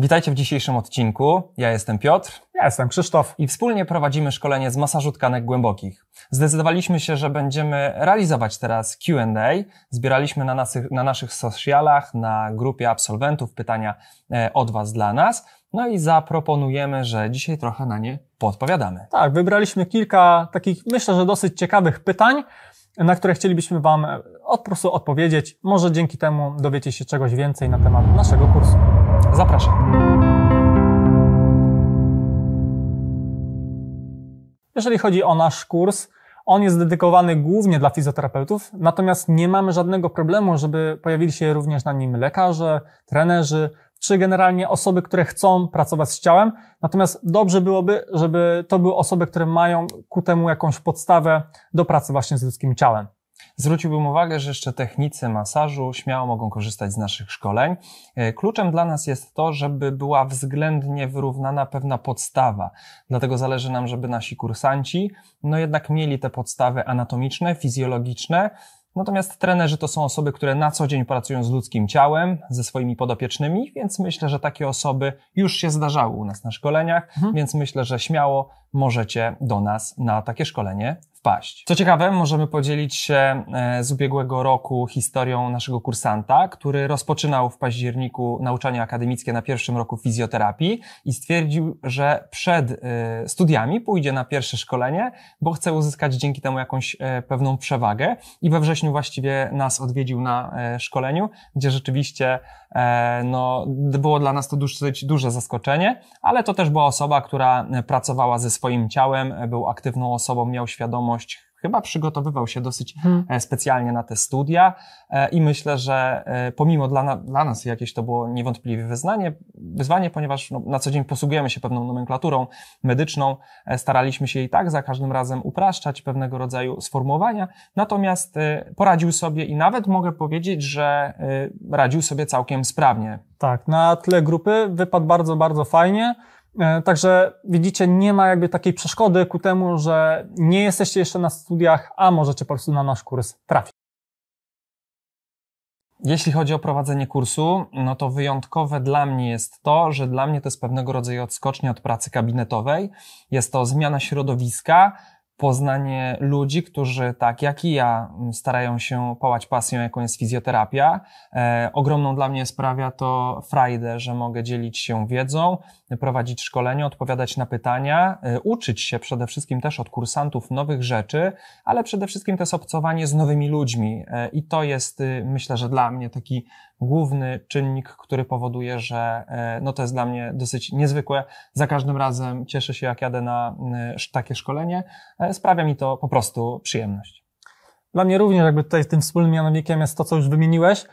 Witajcie w dzisiejszym odcinku. Ja jestem Piotr. Ja jestem Krzysztof. I wspólnie prowadzimy szkolenie z masażu tkanek głębokich. Zdecydowaliśmy się, że będziemy realizować teraz QA. Zbieraliśmy na, nasych, na naszych socialach, na grupie absolwentów pytania e, od Was dla nas. No i zaproponujemy, że dzisiaj trochę na nie podpowiadamy. Tak, wybraliśmy kilka takich, myślę, że dosyć ciekawych pytań na które chcielibyśmy Wam e, od, prostu odpowiedzieć. Może dzięki temu dowiecie się czegoś więcej na temat naszego kursu. Zapraszam. Jeżeli chodzi o nasz kurs, on jest dedykowany głównie dla fizjoterapeutów, natomiast nie mamy żadnego problemu, żeby pojawili się również na nim lekarze, trenerzy, czy generalnie osoby, które chcą pracować z ciałem. Natomiast dobrze byłoby, żeby to były osoby, które mają ku temu jakąś podstawę do pracy właśnie z ludzkim ciałem. Zwróciłbym uwagę, że jeszcze technicy masażu śmiało mogą korzystać z naszych szkoleń. E, kluczem dla nas jest to, żeby była względnie wyrównana pewna podstawa. Dlatego zależy nam, żeby nasi kursanci, no jednak mieli te podstawy anatomiczne, fizjologiczne, Natomiast trenerzy to są osoby, które na co dzień pracują z ludzkim ciałem, ze swoimi podopiecznymi, więc myślę, że takie osoby już się zdarzały u nas na szkoleniach, mhm. więc myślę, że śmiało możecie do nas na takie szkolenie wpaść. Co ciekawe, możemy podzielić się e, z ubiegłego roku historią naszego kursanta, który rozpoczynał w październiku nauczanie akademickie na pierwszym roku fizjoterapii i stwierdził, że przed e, studiami pójdzie na pierwsze szkolenie, bo chce uzyskać dzięki temu jakąś e, pewną przewagę i we wrześniu właściwie nas odwiedził na szkoleniu, gdzie rzeczywiście E, no, było dla nas to dosyć duże zaskoczenie, ale to też była osoba, która pracowała ze swoim ciałem, był aktywną osobą, miał świadomość chyba przygotowywał się dosyć hmm. specjalnie na te studia e, i myślę, że e, pomimo dla, dla nas jakieś to było niewątpliwie wyznanie, wyzwanie, ponieważ no, na co dzień posługujemy się pewną nomenklaturą medyczną, staraliśmy się jej tak za każdym razem upraszczać pewnego rodzaju sformułowania, natomiast poradził sobie i nawet mogę powiedzieć, że radził sobie całkiem sprawnie. Tak, na tle grupy wypadł bardzo, bardzo fajnie. E, także widzicie, nie ma jakby takiej przeszkody ku temu, że nie jesteście jeszcze na studiach, a możecie po prostu na nasz kurs trafić. Jeśli chodzi o prowadzenie kursu, no to wyjątkowe dla mnie jest to, że dla mnie to jest pewnego rodzaju odskocznia od pracy kabinetowej. Jest to zmiana środowiska, poznanie ludzi, którzy tak jak i ja starają się pałać pasją, jaką jest fizjoterapia. E, ogromną dla mnie sprawia to frajdę, że mogę dzielić się wiedzą, prowadzić szkolenia, odpowiadać na pytania, e, uczyć się przede wszystkim też od kursantów nowych rzeczy, ale przede wszystkim to jest obcowanie z nowymi ludźmi e, i to jest y, myślę, że dla mnie taki główny czynnik, który powoduje, że e, no to jest dla mnie dosyć niezwykłe. Za każdym razem cieszę się, jak jadę na e, takie szkolenie. E, sprawia mi to po prostu przyjemność. Dla mnie również jakby tutaj tym wspólnym mianownikiem jest to, co już wymieniłeś.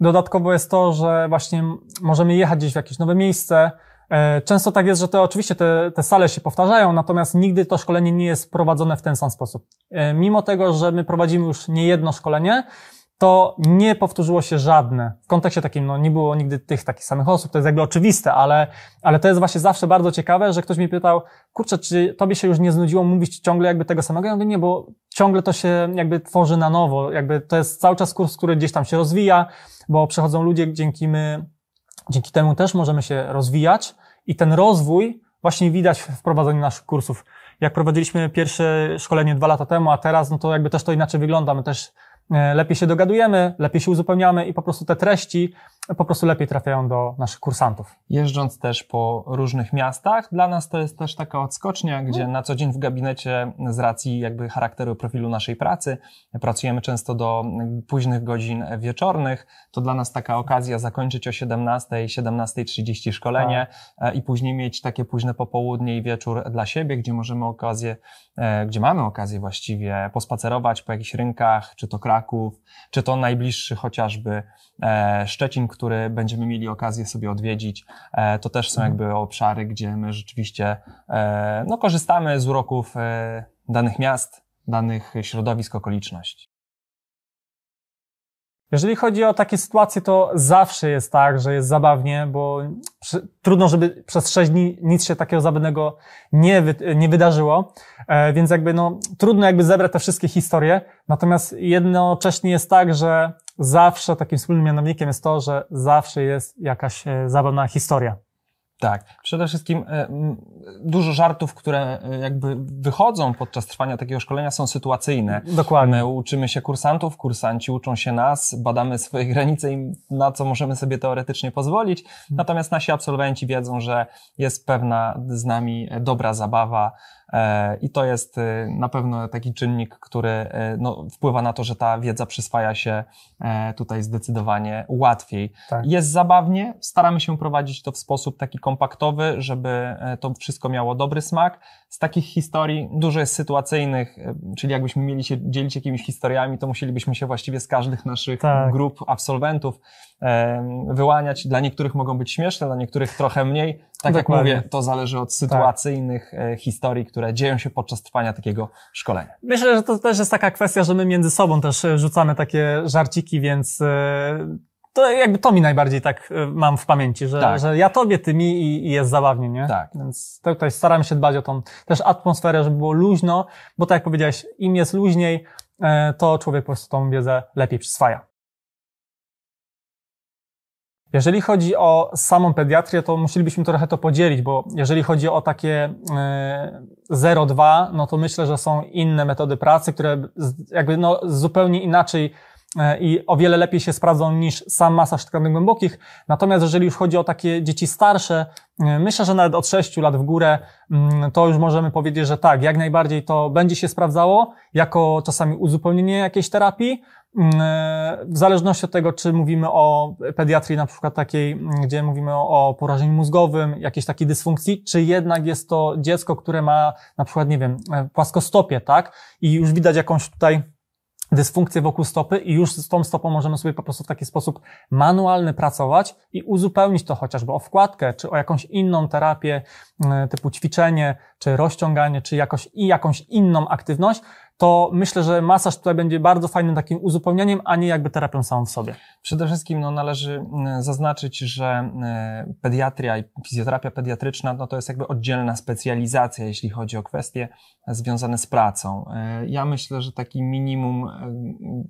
Dodatkowo jest to, że właśnie możemy jechać gdzieś w jakieś nowe miejsce. Często tak jest, że to oczywiście te, te sale się powtarzają, natomiast nigdy to szkolenie nie jest prowadzone w ten sam sposób. Mimo tego, że my prowadzimy już nie jedno szkolenie, to nie powtórzyło się żadne. W kontekście takim, no nie było nigdy tych takich samych osób, to jest jakby oczywiste, ale, ale to jest właśnie zawsze bardzo ciekawe, że ktoś mi pytał, kurczę, czy tobie się już nie znudziło mówić ciągle jakby tego samego? Ja mówię, nie, bo ciągle to się jakby tworzy na nowo, jakby to jest cały czas kurs, który gdzieś tam się rozwija, bo przechodzą ludzie, dzięki my, dzięki temu też możemy się rozwijać i ten rozwój właśnie widać w prowadzeniu naszych kursów jak prowadziliśmy pierwsze szkolenie dwa lata temu, a teraz, no to jakby też to inaczej wygląda. My też E, lepiej się dogadujemy, lepiej się uzupełniamy i po prostu te treści po prostu lepiej trafiają do naszych kursantów. Jeżdżąc też po różnych miastach, dla nas to jest też taka odskocznia, gdzie mhm. na co dzień w gabinecie z racji jakby charakteru profilu naszej pracy pracujemy często do późnych godzin wieczornych. To dla nas taka okazja zakończyć o 17, 17.30 szkolenie tak. e, i później mieć takie późne popołudnie i wieczór dla siebie, gdzie możemy okazję, e, gdzie mamy okazję właściwie pospacerować po jakichś rynkach, czy to Kraków, czy to najbliższy chociażby e, Szczecin, który będziemy mieli okazję sobie odwiedzić. E, to też są mhm. jakby obszary, gdzie my rzeczywiście e, no, korzystamy z uroków e, danych miast, danych środowisk, okoliczności. Jeżeli chodzi o takie sytuacje, to zawsze jest tak, że jest zabawnie, bo przy, trudno, żeby przez sześć dni nic się takiego zabawnego nie, wy, nie wydarzyło, e, więc jakby no, trudno jakby zebrać te wszystkie historie, natomiast jednocześnie jest tak, że zawsze takim wspólnym mianownikiem jest to, że zawsze jest jakaś e, zabawna historia. Tak, przede wszystkim e, dużo żartów, które e, jakby wychodzą podczas trwania takiego szkolenia są sytuacyjne. Dokładnie. My uczymy się kursantów, kursanci uczą się nas, badamy swoje granice i na co możemy sobie teoretycznie pozwolić. Hmm. Natomiast nasi absolwenci wiedzą, że jest pewna z nami e, dobra zabawa, E, I to jest y, na pewno taki czynnik, który y, no, wpływa na to, że ta wiedza przyswaja się e, tutaj zdecydowanie łatwiej. Tak. Jest zabawnie, staramy się prowadzić to w sposób taki kompaktowy, żeby e, to wszystko miało dobry smak. Z takich historii dużo jest sytuacyjnych, czyli jakbyśmy mieli się dzielić jakimiś historiami, to musielibyśmy się właściwie z każdych naszych tak. grup absolwentów wyłaniać. Dla niektórych mogą być śmieszne, dla niektórych trochę mniej. Tak Dokładnie. jak mówię, to zależy od sytuacyjnych tak. historii, które dzieją się podczas trwania takiego szkolenia. Myślę, że to też jest taka kwestia, że my między sobą też e, rzucamy takie żarciki, więc e, to jakby to mi najbardziej tak mam w pamięci, że, tak. że ja tobie, ty mi i, jest zabawnie, nie? Tak. Więc tutaj staram się dbać o tą też atmosferę, żeby było luźno, bo tak jak powiedziałeś, im jest luźniej, to człowiek po prostu tą wiedzę lepiej przyswaja. Jeżeli chodzi o samą pediatrię, to musielibyśmy trochę to podzielić, bo jeżeli chodzi o takie 0-2, e, no to myślę, że są inne metody pracy, które jakby no zupełnie inaczej E, i o wiele lepiej się sprawdzą niż sam masaż tkanek głębokich. Natomiast jeżeli już chodzi o takie dzieci starsze, e, myślę, że nawet od 6 lat w górę, mm, to już możemy powiedzieć, że tak, jak najbardziej to będzie się sprawdzało jako czasami uzupełnienie jakiejś terapii. Mm, e, w zależności od tego, czy mówimy o pediatrii na przykład takiej, mm, gdzie mówimy o porażeniu mózgowym, jakiejś takiej dysfunkcji, czy jednak jest to dziecko, które ma na przykład, nie wiem, płaskostopie, tak? I już widać jakąś tutaj dysfunkcję wokół stopy i już z tą stopą możemy sobie po prostu w taki sposób manualny pracować i uzupełnić to chociażby o wkładkę, czy o jakąś inną terapię e, typu ćwiczenie, czy rozciąganie, czy jakoś i jakąś inną aktywność, to myślę, że masaż tutaj będzie bardzo fajnym takim uzupełnieniem, a nie jakby terapią samą w sobie. Przede wszystkim no, należy mm, zaznaczyć, że e, pediatria i fizjoterapia pediatryczna no, to jest jakby oddzielna specjalizacja, jeśli chodzi o kwestie związane z pracą. E, ja myślę, że taki minimum e,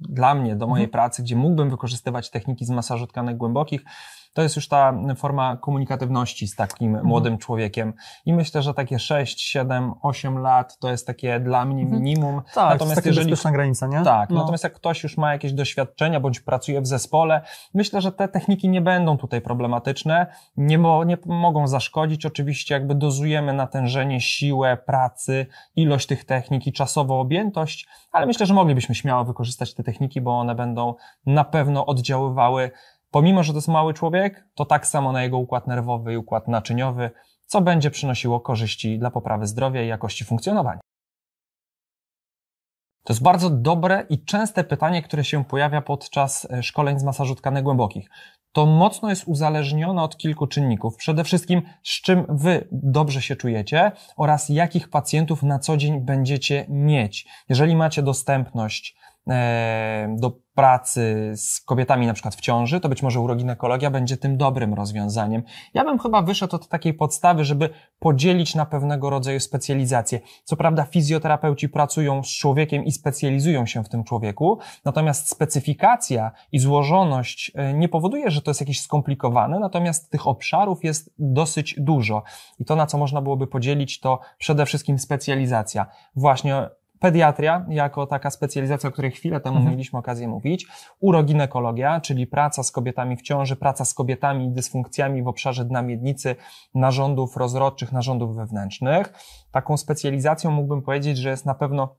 dla mnie, do mojej mhm. pracy, gdzie mógłbym wykorzystywać techniki z masażu tkanek głębokich, to jest już ta forma komunikatywności z takim mhm. młodym człowiekiem. I myślę, że takie 6, 7, 8 lat to jest takie dla mnie mhm. minimum. Tak, natomiast to jest jeżeli... granica, nie? Tak, no. natomiast jak ktoś już ma jakieś doświadczenia bądź pracuje w zespole, myślę, że te techniki nie będą tutaj problematyczne, nie, mo, nie mogą zaszkodzić. Oczywiście jakby dozujemy natężenie, siłę pracy, ilość tych technik i czasową objętość, ale myślę, że moglibyśmy śmiało wykorzystać te techniki, bo one będą na pewno oddziaływały Pomimo, że to jest mały człowiek, to tak samo na jego układ nerwowy i układ naczyniowy, co będzie przynosiło korzyści dla poprawy zdrowia i jakości funkcjonowania. To jest bardzo dobre i częste pytanie, które się pojawia podczas e, szkoleń z masażu tkanek głębokich. To mocno jest uzależnione od kilku czynników. Przede wszystkim, z czym Wy dobrze się czujecie oraz jakich pacjentów na co dzień będziecie mieć. Jeżeli macie dostępność E, do pracy z kobietami na przykład w ciąży, to być może uroginekologia będzie tym dobrym rozwiązaniem. Ja bym chyba wyszedł od takiej podstawy, żeby podzielić na pewnego rodzaju specjalizację. Co prawda fizjoterapeuci pracują z człowiekiem i specjalizują się w tym człowieku, natomiast specyfikacja i złożoność e, nie powoduje, że to jest jakieś skomplikowane, natomiast tych obszarów jest dosyć dużo. I to, na co można byłoby podzielić, to przede wszystkim specjalizacja. Właśnie pediatria jako taka specjalizacja, o której chwilę temu mhm. mieliśmy okazję mówić, uroginekologia, czyli praca z kobietami w ciąży, praca z kobietami i dysfunkcjami w obszarze dna miednicy, narządów rozrodczych, narządów wewnętrznych. Taką specjalizacją mógłbym powiedzieć, że jest na pewno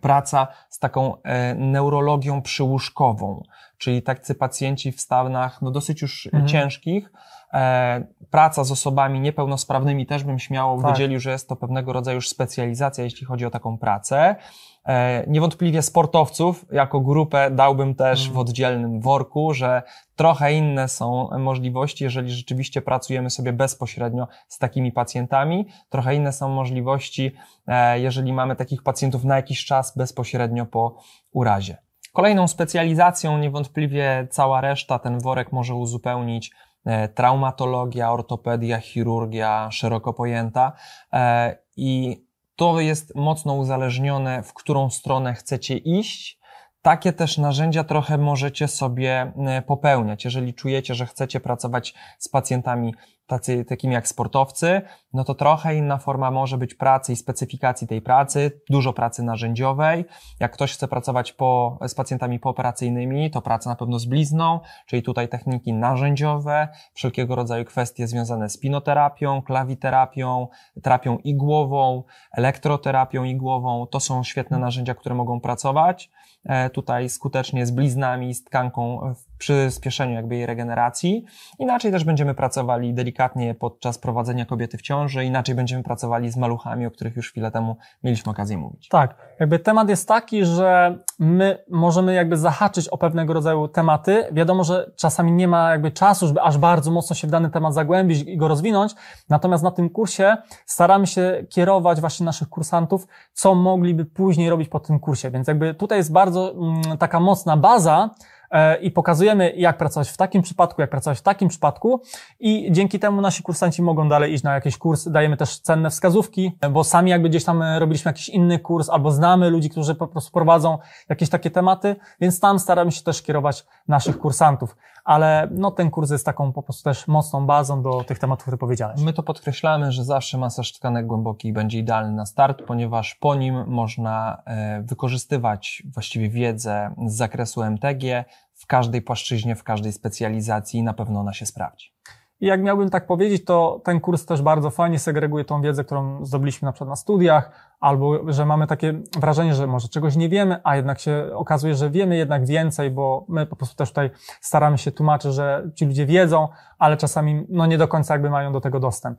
praca z taką e, neurologią przyłóżkową, czyli tacy pacjenci w stanach no, dosyć już mhm. ciężkich, E, praca z osobami niepełnosprawnymi też bym śmiało tak. wydzielił, że jest to pewnego rodzaju już specjalizacja, jeśli chodzi o taką pracę. E, niewątpliwie sportowców jako grupę dałbym też mm. w oddzielnym worku, że trochę inne są możliwości, jeżeli rzeczywiście pracujemy sobie bezpośrednio z takimi pacjentami, trochę inne są możliwości, e, jeżeli mamy takich pacjentów na jakiś czas bezpośrednio po urazie. Kolejną specjalizacją niewątpliwie cała reszta ten worek może uzupełnić E, traumatologia, ortopedia, chirurgia szeroko pojęta e, i to jest mocno uzależnione, w którą stronę chcecie iść. Takie też narzędzia trochę możecie sobie e, popełniać. Jeżeli czujecie, że chcecie pracować z pacjentami tacy, takimi jak sportowcy, no to trochę inna forma może być pracy i specyfikacji tej pracy, dużo pracy narzędziowej. Jak ktoś chce pracować po, z pacjentami pooperacyjnymi, to praca na pewno z blizną, czyli tutaj techniki narzędziowe, wszelkiego rodzaju kwestie związane z pinoterapią, klawiterapią, terapią igłową, elektroterapią igłową. To są świetne narzędzia, które mogą pracować e, tutaj skutecznie z bliznami, z tkanką w przyspieszeniu jakby jej regeneracji. Inaczej też będziemy pracowali delikatnie podczas prowadzenia kobiety w ciąży, inaczej będziemy pracowali z maluchami, o których już chwilę temu mieliśmy okazję mówić. Tak, jakby temat jest taki, że my możemy jakby zahaczyć o pewnego rodzaju tematy. Wiadomo, że czasami nie ma jakby czasu, żeby aż bardzo mocno się w dany temat zagłębić i go rozwinąć. Natomiast na tym kursie staramy się kierować właśnie naszych kursantów, co mogliby później robić po tym kursie. Więc jakby tutaj jest bardzo mm, taka mocna baza, E, i pokazujemy, jak pracować w takim przypadku, jak pracować w takim przypadku i dzięki temu nasi kursanci mogą dalej iść na jakiś kurs. Dajemy też cenne wskazówki, e, bo sami jakby gdzieś tam e, robiliśmy jakiś inny kurs albo znamy ludzi, którzy po prostu prowadzą jakieś takie tematy, więc tam staramy się też kierować naszych kursantów. Ale no, ten kurs jest taką po prostu też mocną bazą do tych tematów, które powiedziałeś. My to podkreślamy, że zawsze masaż tkanek głęboki będzie idealny na start, ponieważ po nim można wykorzystywać właściwie wiedzę z zakresu MTG, w każdej płaszczyźnie, w każdej specjalizacji i na pewno ona się sprawdzi. I jak miałbym tak powiedzieć, to ten kurs też bardzo fajnie segreguje tą wiedzę, którą zdobyliśmy na przykład na studiach, albo że mamy takie wrażenie, że może czegoś nie wiemy, a jednak się okazuje, że wiemy jednak więcej, bo my po prostu też tutaj staramy się tłumaczyć, że ci ludzie wiedzą, ale czasami no nie do końca jakby mają do tego dostęp.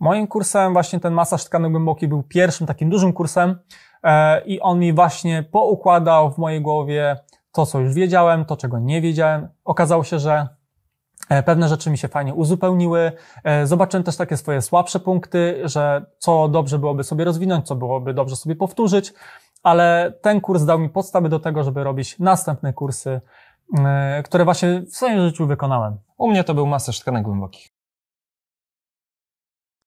Moim kursem właśnie ten masaż tkany głęboki był pierwszym takim dużym kursem, E, i on mi właśnie poukładał w mojej głowie to, co już wiedziałem, to, czego nie wiedziałem. Okazało się, że e, Pewne rzeczy mi się fajnie uzupełniły. E, zobaczyłem też takie swoje słabsze punkty, że co dobrze byłoby sobie rozwinąć, co byłoby dobrze sobie powtórzyć, ale ten kurs dał mi podstawy do tego, żeby robić następne kursy, które właśnie w swoim życiu wykonałem. U mnie to był masaż tkanek głębokich.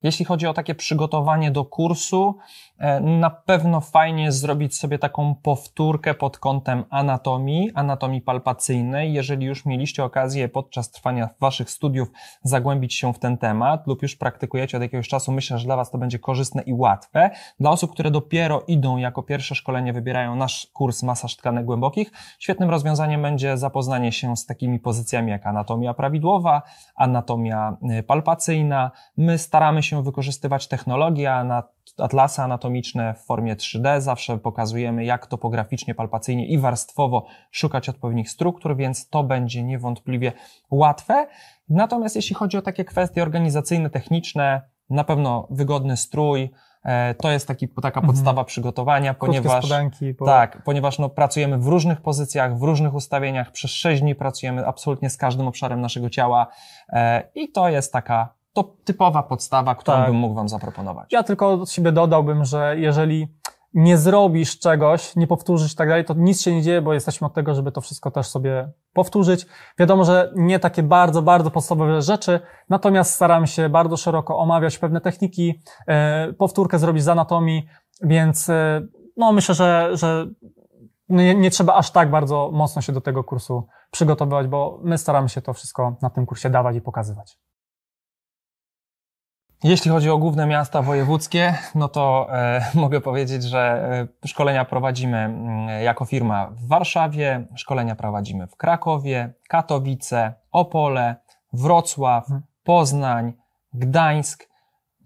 Jeśli chodzi o takie przygotowanie do kursu, e, na pewno fajnie zrobić sobie taką powtórkę pod kątem anatomii, anatomii palpacyjnej. Jeżeli już mieliście okazję podczas trwania waszych studiów zagłębić się w ten temat lub już praktykujecie od jakiegoś czasu, myślę, że dla was to będzie korzystne i łatwe. Dla osób, które dopiero idą jako pierwsze szkolenie, wybierają nasz kurs masaż tkanek głębokich, świetnym rozwiązaniem będzie zapoznanie się z takimi pozycjami jak anatomia prawidłowa, anatomia e, palpacyjna. My staramy się się wykorzystywać technologie, na atlasa anatomiczne w formie 3D. Zawsze pokazujemy, jak topograficznie, palpacyjnie i warstwowo szukać odpowiednich struktur, więc to będzie niewątpliwie łatwe. Natomiast jeśli chodzi o takie kwestie organizacyjne, techniczne, na pewno wygodny strój, e, to jest taki, taka mhm. podstawa mhm. przygotowania, ponieważ, bo... tak, ponieważ no, pracujemy w różnych pozycjach, w różnych ustawieniach, przez sześć dni pracujemy absolutnie z każdym obszarem naszego ciała e, i to jest taka to typowa podstawa, którą tak. bym mógł Wam zaproponować. Ja tylko od siebie dodałbym, że jeżeli nie zrobisz czegoś, nie powtórzysz i tak dalej, to nic się nie dzieje, bo jesteśmy od tego, żeby to wszystko też sobie powtórzyć. Wiadomo, że nie takie bardzo, bardzo podstawowe rzeczy, natomiast staram się bardzo szeroko omawiać pewne techniki, e, powtórkę zrobić z anatomii, więc e, no myślę, że, że nie, nie trzeba aż tak bardzo mocno się do tego kursu przygotowywać, bo my staramy się to wszystko na tym kursie dawać i pokazywać. Jeśli chodzi o główne miasta wojewódzkie, no to e, mogę powiedzieć, że e, szkolenia prowadzimy mm, jako firma w Warszawie, szkolenia prowadzimy w Krakowie, Katowice, Opole, Wrocław, mhm. Poznań, Gdańsk.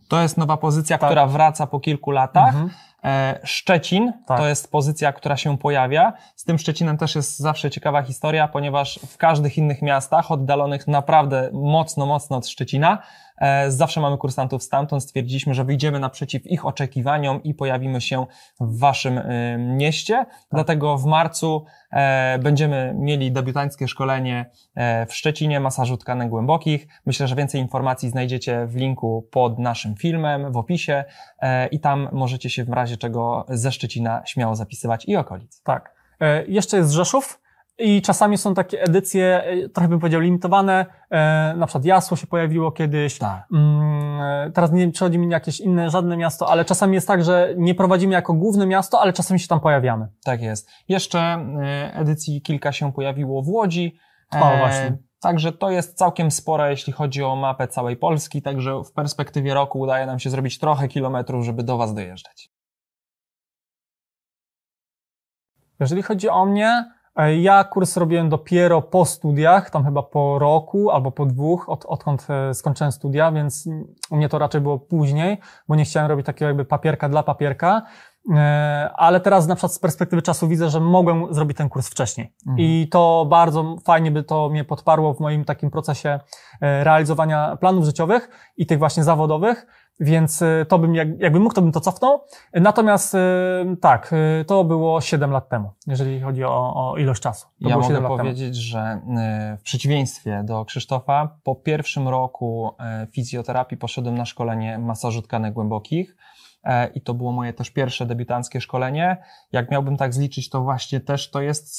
To jest nowa pozycja, tak. która wraca po kilku latach. Mhm. E, Szczecin tak. to jest pozycja, która się pojawia. Z tym Szczecinem też jest zawsze ciekawa historia, ponieważ w każdych innych miastach oddalonych naprawdę mocno, mocno od Szczecina E, zawsze mamy kursantów stamtąd, stwierdziliśmy, że wyjdziemy naprzeciw ich oczekiwaniom i pojawimy się w waszym y, mieście. Tak. Dlatego w marcu e, będziemy mieli debiutańskie szkolenie e, w Szczecinie, masażu tkanek głębokich. Myślę, że więcej informacji znajdziecie w linku pod naszym filmem, w opisie i tam możecie się w razie czego ze Szczecina śmiało zapisywać i okolic. Tak. Jeszcze jest Rzeszów. I czasami są takie edycje, e, trochę bym powiedział, limitowane. E, na przykład Jasło się pojawiło kiedyś. Tak. Mm, teraz nie wiem, przychodzi mi jakieś inne, żadne miasto, ale czasami jest tak, że nie prowadzimy jako główne miasto, ale czasami się tam pojawiamy. Tak jest. Jeszcze e, edycji kilka się pojawiło w Łodzi. E, o, właśnie. Także to jest całkiem spore, jeśli chodzi o mapę całej Polski, także w perspektywie roku udaje nam się zrobić trochę kilometrów, żeby do Was dojeżdżać. Jeżeli chodzi o mnie, E, ja kurs robiłem dopiero po studiach, tam chyba po roku albo po dwóch, od, odkąd e, skończyłem studia, więc u mnie to raczej było później, bo nie chciałem robić takiego jakby papierka dla papierka. E, ale teraz na przykład z perspektywy czasu widzę, że mogłem zrobić ten kurs wcześniej. Mhm. I to bardzo fajnie by to mnie podparło w moim takim procesie realizowania planów życiowych i tych właśnie zawodowych więc y, to bym, jak, jakbym mógł, to bym to cofnął. Natomiast y, tak, y, to było 7 lat temu, jeżeli chodzi o, o ilość czasu. To ja mogę powiedzieć, że w przeciwieństwie do Krzysztofa, po pierwszym roku fizjoterapii poszedłem na szkolenie masażu tkanek głębokich i to było moje też pierwsze debiutanckie szkolenie. Jak miałbym tak zliczyć, to właśnie też to jest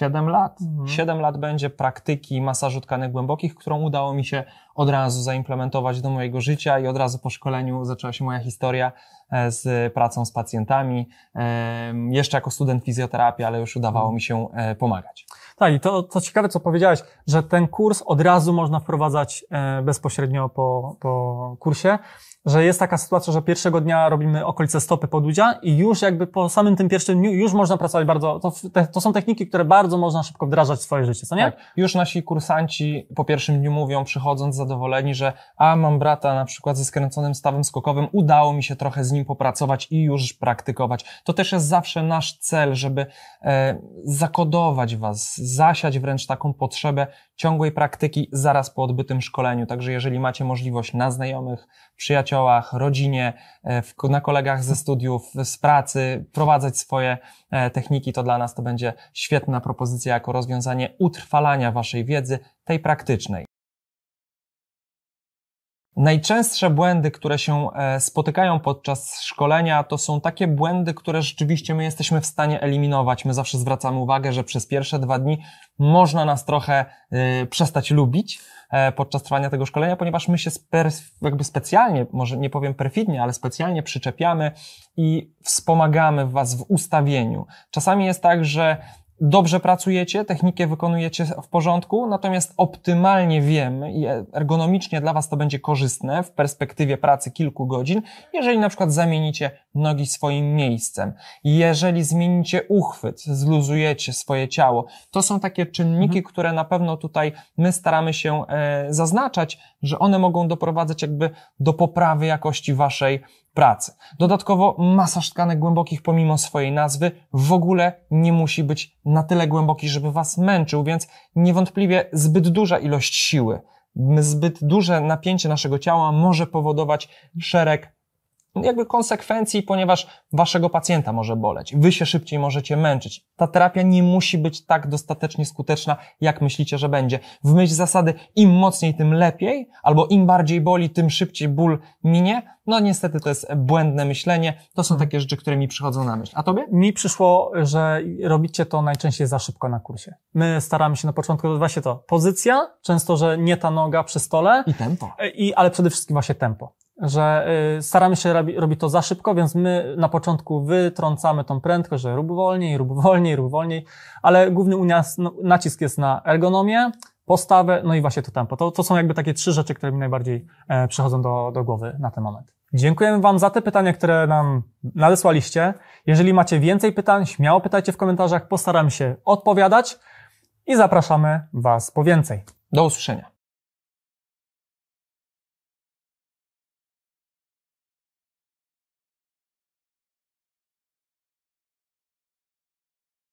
7 lat. Mhm. 7 lat będzie praktyki masażu tkanek głębokich, którą udało mi się od razu zaimplementować do mojego życia i od razu po szkoleniu zaczęła się moja historia e, z pracą z pacjentami. Jeszcze jako student fizjoterapii, ale już udawało mhm. mi się e, pomagać. Tak, i to, to ciekawe, co powiedziałeś, że ten kurs od razu można wprowadzać e, bezpośrednio po, po kursie że jest taka sytuacja, że pierwszego dnia robimy okolice stopy podudzia i już jakby po samym tym pierwszym dniu już można pracować bardzo, to, te, to są techniki, które bardzo można szybko wdrażać w swoje życie, co nie? Tak. Już nasi kursanci po pierwszym dniu mówią, przychodząc zadowoleni, że a mam brata na przykład ze skręconym stawem skokowym, udało mi się trochę z nim popracować i już praktykować. To też jest zawsze nasz cel, żeby e, zakodować was, zasiać wręcz taką potrzebę ciągłej praktyki zaraz po odbytym szkoleniu. Także jeżeli macie możliwość na znajomych, przyjaciołach, rodzinie, e, na kolegach ze studiów, z pracy, prowadzać swoje e, techniki, to dla nas to będzie świetna propozycja jako rozwiązanie utrwalania Waszej wiedzy, tej praktycznej. Najczęstsze błędy, które się e, spotykają podczas szkolenia, to są takie błędy, które rzeczywiście my jesteśmy w stanie eliminować. My zawsze zwracamy uwagę, że przez pierwsze dwa dni można nas trochę e, przestać lubić e, podczas trwania tego szkolenia, ponieważ my się jakby specjalnie, może nie powiem perfidnie, ale specjalnie przyczepiamy i wspomagamy Was w ustawieniu. Czasami jest tak, że dobrze pracujecie, technikę wykonujecie w porządku, natomiast optymalnie wiem i ergonomicznie dla Was to będzie korzystne w perspektywie pracy kilku godzin, jeżeli na przykład zamienicie nogi swoim miejscem, jeżeli zmienicie uchwyt, zluzujecie swoje ciało. To są takie czynniki, mhm. które na pewno tutaj my staramy się e, zaznaczać, że one mogą doprowadzać jakby do poprawy jakości Waszej pracy. Dodatkowo masaż tkanek głębokich pomimo swojej nazwy w ogóle nie musi być na tyle głęboki, żeby Was męczył, więc niewątpliwie zbyt duża ilość siły, zbyt duże napięcie naszego ciała może powodować szereg jakby konsekwencji, ponieważ waszego pacjenta może boleć, wy się szybciej możecie męczyć. Ta terapia nie musi być tak dostatecznie skuteczna, jak myślicie, że będzie. W myśl zasady im mocniej, tym lepiej, albo im bardziej boli, tym szybciej ból minie. No niestety to jest błędne myślenie. To są takie rzeczy, które mi przychodzą na myśl. A tobie? Mi przyszło, że robicie to najczęściej za szybko na kursie. My staramy się na początku właśnie to pozycja, często, że nie ta noga przy stole. I tempo. I, ale przede wszystkim właśnie tempo że y, staramy się robi, robić to za szybko, więc my na początku wytrącamy tą prędkość, że rób wolniej, rób wolniej, rób wolniej, ale główny no, nacisk jest na ergonomię, postawę, no i właśnie to tempo. To, to są jakby takie trzy rzeczy, które mi najbardziej e, przychodzą do, do głowy na ten moment. Dziękujemy Wam za te pytania, które nam nadesłaliście. Jeżeli macie więcej pytań, śmiało pytajcie w komentarzach, postaram się odpowiadać i zapraszamy Was po więcej. Do usłyszenia.